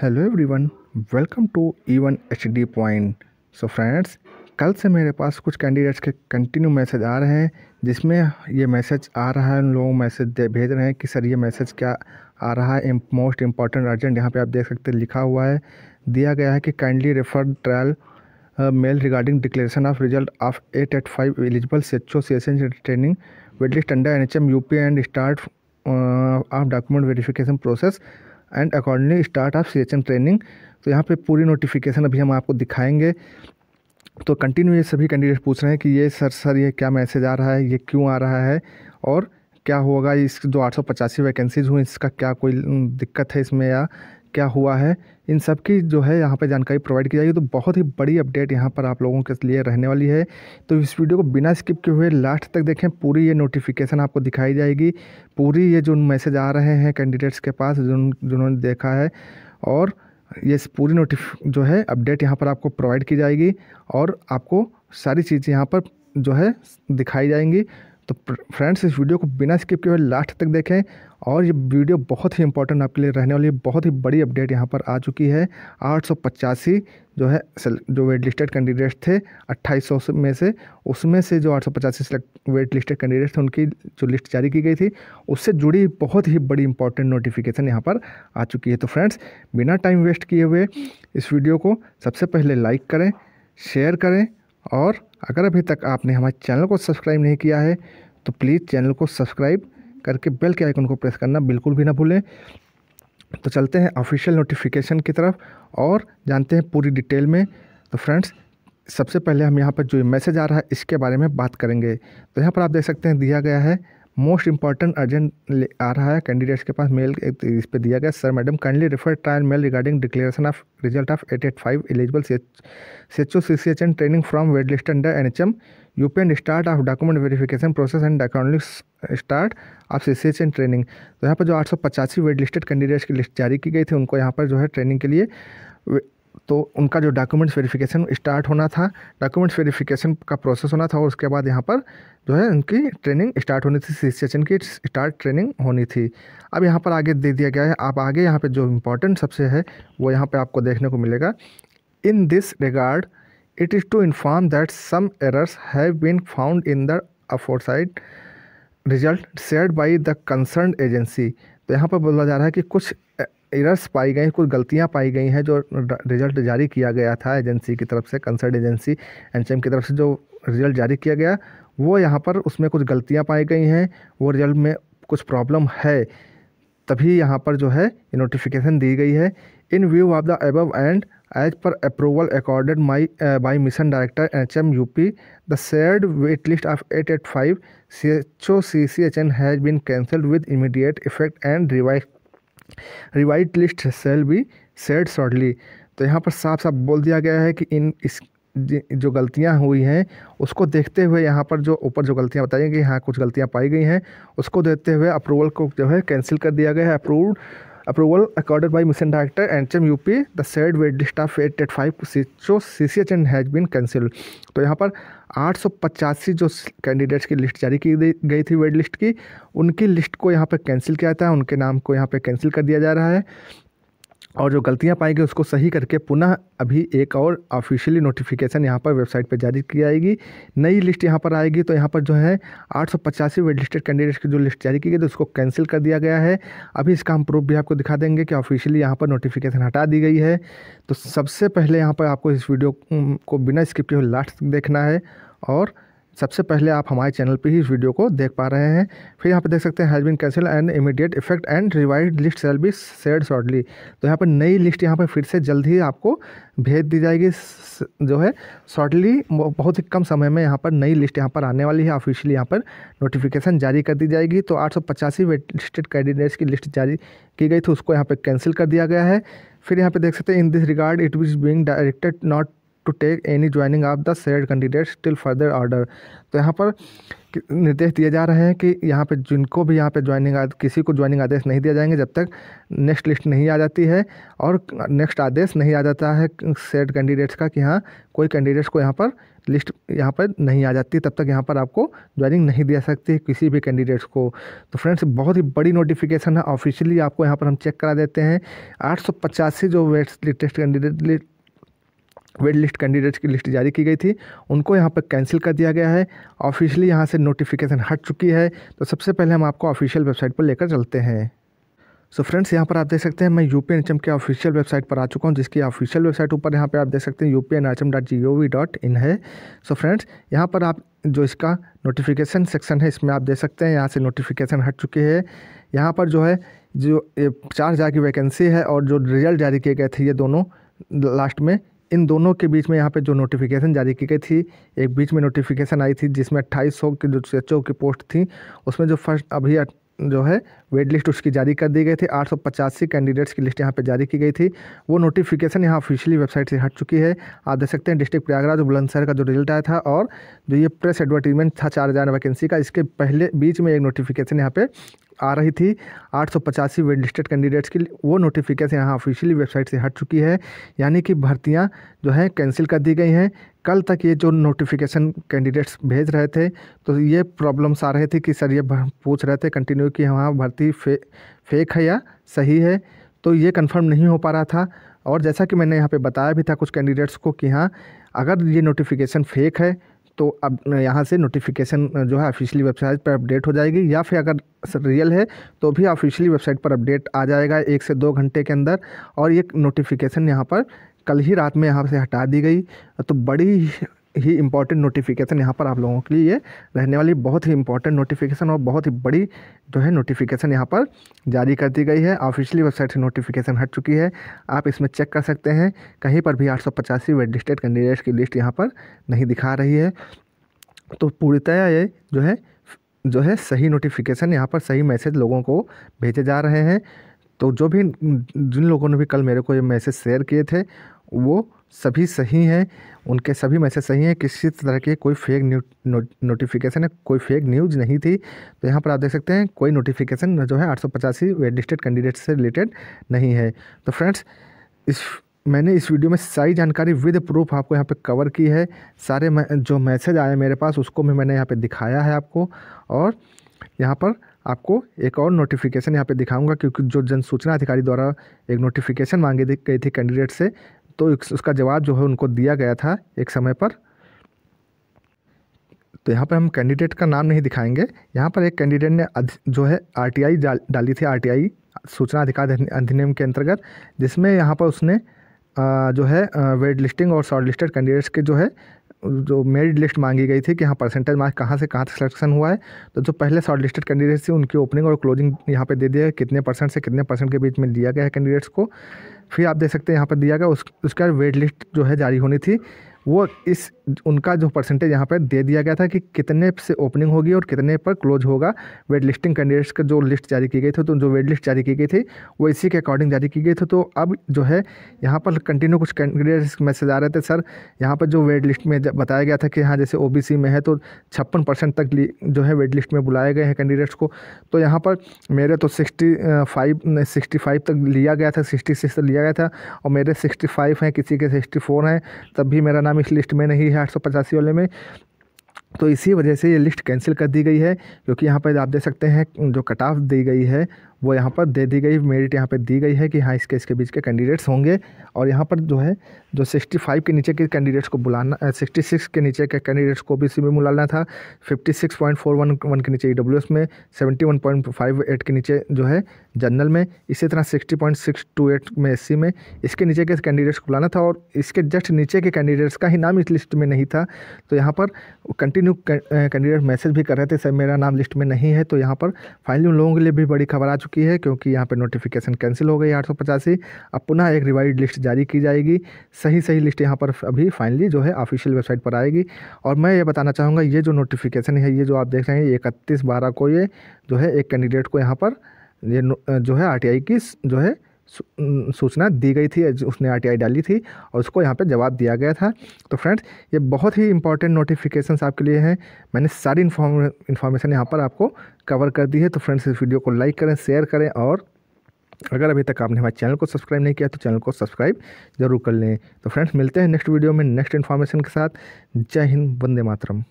hello everyone welcome to E one H D point so friends कल से मेरे पास कुछ कैंडिडेट्स के कंटिन्यू मैसेज आ रहे हैं जिसमें ये मैसेज आ रहा है उन लोगों मैसेज भेज रहे हैं कि सर ये मैसेज क्या आ रहा है मोस्ट इम्पॉर्टेंट अर्जेंट यहाँ पे आप देख सकते हैं लिखा हुआ है दिया गया है कि kindly refer trial mail regarding declaration of result of eight eight five eligible C H O C S N training under N H M U P and start of document verification process and accordingly start of C training तो यहाँ पे पूरी notification अभी हम आपको दिखाएंगे तो continue ये सभी कैंडिडेट पूछ रहे हैं कि ये सर सर ये क्या मैसेज आ रहा है ये क्यों आ रहा है और क्या होगा इस जो आठ वैकेंसीज़ हुई इसका क्या कोई दिक्कत है इसमें या क्या हुआ है इन सब की जो है यहाँ पर जानकारी प्रोवाइड की जाएगी तो बहुत ही बड़ी अपडेट यहाँ पर आप लोगों के लिए रहने वाली है तो इस वीडियो को बिना स्किप किए हुए लास्ट तक देखें पूरी ये नोटिफिकेशन आपको दिखाई जाएगी पूरी ये जो मैसेज आ रहे हैं कैंडिडेट्स के पास जिन्होंने देखा है और ये पूरी नोटिफ जो है अपडेट यहाँ पर आपको प्रोवाइड की जाएगी और आपको सारी चीज़ें यहाँ पर जो है दिखाई जाएंगी तो फ्रेंड्स इस वीडियो को बिना स्किप किए हुए लास्ट तक देखें और ये वीडियो बहुत ही इंपॉर्टेंट आपके लिए रहने वाली है बहुत ही बड़ी अपडेट यहाँ पर आ चुकी है आठ जो है जो वेट लिस्टेड कैंडिडेट्स थे 2800 में से उसमें से जो 885 सिलेक्ट वेट लिस्टेड कैंडिडेट्स थे उनकी जो लिस्ट जारी की गई थी उससे जुड़ी बहुत ही बड़ी इंपॉर्टेंट नोटिफिकेशन यहाँ पर आ चुकी है तो फ्रेंड्स बिना टाइम वेस्ट किए हुए इस वीडियो को सबसे पहले लाइक करें शेयर करें और अगर अभी तक आपने हमारे चैनल को सब्सक्राइब नहीं किया है तो प्लीज़ चैनल को सब्सक्राइब करके बेल के आइकन को प्रेस करना बिल्कुल भी ना भूलें तो चलते हैं ऑफिशियल नोटिफिकेशन की तरफ और जानते हैं पूरी डिटेल में तो फ्रेंड्स सबसे पहले हम यहाँ पर जो मैसेज आ रहा है इसके बारे में बात करेंगे तो यहाँ पर आप देख सकते हैं दिया गया है मोस्ट इंपॉर्टेंट अर्जेंट आ रहा है कैंडिडेट्स के पास मेल इस पर दिया गया sir madam kindly refer trial mail regarding declaration of result of eight eight five eligible सेचो C C H and training from wait list under N H M U P and start of document verification process and अकाउंटिक्स start of C C H and training तो यहाँ पर जो आठ सौ पचासी wait listed candidates की list जारी की गई थी उनको यहाँ पर जो है ट्रेनिंग के लिए तो उनका जो डॉक्यूमेंट्स वेरिफिकेशन स्टार्ट होना था डॉक्यूमेंट्स वेरिफिकेशन का प्रोसेस होना था और उसके बाद यहाँ पर जो है उनकी ट्रेनिंग स्टार्ट होनी थी सेशन की स्टार्ट ट्रेनिंग होनी थी अब यहाँ पर आगे दे दिया गया है आप आगे यहाँ पे जो इम्पोर्टेंट सबसे है वो यहाँ पे आपको देखने को मिलेगा in this regard it is to inform that some errors have been found in the aforesaid result said by the concern agency तो यहाँ पर बोला जा रहा है कि कुछ एरर्स पाई गई कुछ गलतियां पाई गई हैं जो रिजल्ट जारी किया गया था एजेंसी की तरफ से कंसर्ट एजेंसी एनसीएम की तरफ से जो रिजल्ट जारी किया गया वो यहाँ पर उसमें कुछ गलतियाँ पाई गई हैं वो रिजल्ट में कुछ प्रॉब्लम है तभी यहाँ पर जो है नोटिफिकेशन दी गई है in view of the above and as per approval accorded my by mission director H M U P the said wait list of eight eight five C H O C C H N has been cancelled with immediate effect and revise revised list shall be set shortly तो यहाँ पर साफ साफ बोल दिया गया है कि इन इस जो गलतियाँ हुई हैं उसको देखते हुए यहाँ पर जो ऊपर जो गलतियाँ बताई गई हाँ कुछ गलतियाँ पाई गई हैं उसको देखते हुए अप्रूवल को जो है कैंसिल कर दिया गया है approved Approval accorded by Mission Director NHM UP the said wait list of 885 जो C C H N has been cancel तो यहाँ पर आठ सौ पचासी जो कैंडिडेट्स की लिस्ट जारी की गई थी वेट लिस्ट की उनकी लिस्ट को यहाँ पर कैंसिल किया जाता है उनके नाम को यहाँ पर कैंसिल कर दिया जा रहा है और जो गलतियां पाई गई उसको सही करके पुनः अभी एक और ऑफिशियली नोटिफिकेशन यहाँ पर वेबसाइट पर जारी की जाएगी नई लिस्ट यहाँ पर आएगी तो यहाँ पर जो है आठ सौ पचासी वेड लिस्टेड कैंडिडेट्स की जो लिस्ट जारी की गई तो उसको कैंसिल कर दिया गया है अभी इसका हम प्रूफ भी आपको दिखा देंगे कि ऑफिशियली यहाँ पर नोटिफिकेशन हटा दी गई है तो सबसे पहले यहाँ पर आपको इस वीडियो को बिना स्किप के लास्ट देखना है और सबसे पहले आप हमारे चैनल पर ही इस वीडियो को देख पा रहे हैं फिर यहाँ पर देख सकते हैं has been cancel and immediate effect and revised list shall be said shortly तो यहाँ पर नई लिस्ट यहाँ पर फिर से जल्द ही आपको भेज दी जाएगी जो है शॉर्टली बहुत ही कम समय में यहाँ पर नई लिस्ट यहाँ पर आने वाली है ऑफिशियली यहाँ पर नोटिफिकेशन जारी कर दी जाएगी तो आठ सौ कैंडिडेट्स की लिस्ट जारी की गई थी उसको यहाँ पर कैंसिल कर दिया गया है फिर यहाँ पे देख सकते हैं in this regard it is being directed not to take any joining of the said candidates till further order तो यहाँ पर निर्देश दिए जा रहे हैं कि यहाँ पे जिनको भी यहाँ पे ज्वाइनिंग किसी को ज्वाइनिंग आदेश नहीं दिया जाएंगे जब तक नेक्स्ट लिस्ट नहीं आ जाती है और नेक्स्ट आदेश नहीं आ जाता है सेड कैंडिडेट्स का कि हाँ कोई कैंडिडेट्स को यहाँ पर लिस्ट यहाँ पर नहीं आ जाती तब तक यहाँ पर आपको ज्वाइनिंग नहीं दे सकती किसी भी कैंडिडेट्स को तो फ्रेंड्स बहुत ही बड़ी नोटिफिकेशन है ऑफिशियली आपको यहाँ पर हम चेक करा देते हैं आठ जो wait latest candidate wait list candidates की लिस्ट जारी की गई थी उनको यहाँ पर कैंसिल कर दिया गया है ऑफिशियली यहाँ से नोटिफिकेशन हट चुकी है तो सबसे पहले हम आपको ऑफिशियल वेबसाइट पर लेकर चलते हैं सो so फ्रेंड्स यहाँ पर आप देख सकते हैं मैं U P N H M के ऑफिशियल वेबसाइट पर आ चुका हूँ जिसकी ऑफिशियल वेबसाइट ऊपर यहाँ पे आप देख सकते हैं U P N H M dot G O V dot in है सो फ्रेंड्स यहाँ पर आप जो इसका नोटिफिकेशन सेक्शन है इसमें आप देख सकते हैं यहाँ से नोटिफिकेशन हट चुकी है यहाँ पर जो है जो चार हज़ार की वैकेंसी है और जो रिजल्ट जारी किए गए थे ये दोनों लास्ट में इन दोनों के बीच में यहाँ पे जो नोटिफिकेशन जारी की गई थी एक बीच में नोटिफिकेशन आई थी जिसमें अट्ठाईस सौ की जो एच की पोस्ट थी उसमें जो फर्स्ट अभी जो है वेट लिस्ट उसकी जारी कर दी गई थी आठ कैंडिडेट्स की लिस्ट यहाँ पे जारी की गई थी वो नोटिफिकेशन यहाँ ऑफिशियली वेबसाइट से हट चुकी है आप देख सकते हैं डिस्ट्रिक्ट प्रयागराज बुलंदशहर का जो रिजल्ट आया था और जो ये प्रेस एडवर्टीजमेंट था चार हज़ार वैकेंसी का इसके पहले बीच में एक नोटिफिकेशन यहाँ पे आ रही थी आठ सौ पचासी वेडलिस्टेड कैंडिडेट्स की वो नोटिफिकेशन यहाँ ऑफिशियली वेबसाइट से हट चुकी है यानी कि भर्तियाँ जो हैं कैंसिल कर दी गई हैं कल तक ये जो नोटिफिकेशन कैंडिडेट्स भेज रहे थे तो ये प्रॉब्लम्स आ रहे थे कि सर ये पूछ रहे थे कंटिन्यू कि वहाँ भर्ती फे, फेक है या सही है तो ये कन्फर्म नहीं हो पा रहा था और जैसा कि मैंने यहाँ पर बताया भी था कुछ कैंडिडेट्स को कि हाँ अगर ये नोटिफिकेशन फेक है तो अब यहाँ से नोटिफिकेशन जो है ऑफिशियली वेबसाइट पर अपडेट हो जाएगी या फिर अगर रियल है तो भी ऑफिशियली वेबसाइट पर अपडेट आ जाएगा एक से दो घंटे के अंदर और ये नोटिफिकेशन यहाँ पर कल ही रात में यहाँ से हटा दी गई तो बड़ी ही इम्पॉर्टेंट नोटिफिकेशन यहाँ पर आप लोगों के लिए ये रहने वाली बहुत ही इंपॉर्टेंट नोटिफिकेशन और बहुत ही बड़ी जो है नोटिफिकेशन यहाँ पर जारी कर दी गई है ऑफिशियली वेबसाइट से नोटिफिकेशन हट चुकी है आप इसमें चेक कर सकते हैं कहीं पर भी आठ सौ पचासी रजिस्टर्ड कैंडिडेट्स की लिस्ट यहाँ पर नहीं दिखा रही है तो पूरी तरह ये जो है जो है सही नोटिफिकेशन यहाँ पर सही मैसेज लोगों को भेजे जा रहे हैं तो जो भी जिन लोगों ने भी कल मेरे को ये मैसेज शेयर किए थे वो सभी सही हैं उनके सभी मैसेज सही हैं किसी तरह के कोई फेक न्यू नो, नोटिफिकेशन है कोई फेक न्यूज़ नहीं थी तो यहाँ पर आप देख सकते हैं कोई नोटिफिकेशन जो है आठ सौ पचासी रजिस्टर्ड कैंडिडेट से रिलेटेड नहीं है तो फ्रेंड्स इस मैंने इस वीडियो में सारी जानकारी विद प्रूफ आपको यहाँ पे कवर की है सारे जो मैसेज आए मेरे पास उसको भी मैंने यहाँ पे दिखाया है आपको और यहाँ पर आपको एक और नोटिफिकेशन यहाँ पे दिखाऊंगा क्योंकि जो जन सूचना अधिकारी द्वारा एक नोटिफिकेशन मांगी गई थी कैंडिडेट से तो उसका जवाब जो है उनको दिया गया था एक समय पर तो यहाँ पर हम कैंडिडेट का नाम नहीं दिखाएंगे यहाँ पर एक कैंडिडेट ने जो है आरटीआई डाली थी आरटीआई सूचना अधिकार अधिनियम के अंतर्गत जिसमें यहाँ पर उसने जो है वेट लिस्टिंग और शॉर्ट लिस्टेड कैंडिडेट्स के जो है जो मेरिट लिस्ट मांगी गई थी कि हाँ परसेंटेज मार्क्स कहाँ से कहाँ तक सिलेक्शन हुआ है तो जो पहले शॉर्ट लिस्टेड कैंडिडेट्स थे उनकी ओपनिंग और क्लोजिंग यहाँ पे दे दिया है कितने परसेंट से कितने परसेंट के बीच में दिया गया है कैंडिडेट्स को फिर आप देख सकते हैं यहाँ पर दिया गया उस उसका वेट लिस्ट जो है जारी होनी थी वो इस उनका जो परसेंटेज यहाँ पर दे दिया गया था कि कितने से ओपनिंग होगी और कितने पर क्लोज होगा वेट लिस्टिंग कैंडिडेट्स का जो लिस्ट जारी की गई थी तो जो वेट लिस्ट जारी की गई थी वो इसी के अकॉर्डिंग जारी की गई थी तो अब जो है यहाँ पर कंटिन्यू कुछ कैंडिडेट्स मैसेज आ रहे थे सर यहाँ पर जो वेट लिस्ट में बताया गया था कि हाँ जैसे ओ में है तो छप्पन तक जो है वेट लिस्ट में बुलाए गए हैं कैंडिडेट्स को तो यहाँ पर मेरे तो सिक्सटी फाइव सिक्सटी फाइव तक लिया गया था सिक्सटी सिक्स तक लिया गया था और मेरे सिक्सटी फाइव हैं किसी के सिक्सटी फोर हैं तब भी मेरा नाम नाम इस लिस्ट में नहीं है आठ वाले में तो इसी वजह से ये लिस्ट कैंसिल कर दी गई है क्योंकि यहाँ पर आप देख सकते हैं जो कट ऑफ दी गई है वो यहाँ पर दे दी गई मेरिट यहाँ पर दी गई है कि हाँ इसके इसके बीच के कैंडिडेट्स होंगे और यहाँ पर जो है जो 65 के नीचे के कैंडिडेट्स को बुलाना 66 के नीचे के कैंडिडेट्स को बी में बुलाना था 56.411 के नीचे ई e में 71.58 के नीचे जो है जनरल में इसी तरह 60.628 में एस में इसके नीचे के कैंडिडेट्स को बुलाना था और इसके जस्ट नीचे के कैंडिडेट्स का ही नाम इस लिस्ट में नहीं था तो यहाँ पर कंटिन्यू कैंडिडेट मैसेज भी कर रहे थे सर मेरा नाम लिस्ट में नहीं है तो यहाँ पर फाइनली उन लोगों के लिए भी बड़ी खबर आ चुकी की है क्योंकि यहाँ पे नोटिफिकेशन कैंसिल हो गई आठ सौ पचासी अब पुनः एक रिवाइड लिस्ट जारी की जाएगी सही सही लिस्ट यहाँ पर अभी फाइनली जो है ऑफिशियल वेबसाइट पर आएगी और मैं ये बताना चाहूँगा ये जो नोटिफिकेशन है ये जो आप देख रहे हैं इकतीस बारह को ये जो है एक कैंडिडेट को यहाँ पर ये जो है आर की जो है सूचना दी गई थी उसने आरटीआई डाली थी और उसको यहाँ पे जवाब दिया गया था तो फ्रेंड्स ये बहुत ही इंपॉर्टेंट नोटिफिकेशन आपके लिए हैं मैंने सारी इन्फॉर्मेशन यहाँ पर आपको कवर कर दी है तो फ्रेंड्स इस वीडियो को लाइक करें शेयर करें और अगर अभी तक आपने हमारे चैनल को सब्सक्राइब नहीं किया तो चैनल को सब्सक्राइब जरूर कर लें तो फ्रेंड्स मिलते हैं नेक्स्ट वीडियो में नेक्स्ट इन्फॉर्मेशन के साथ जय हिंद वंदे मातरम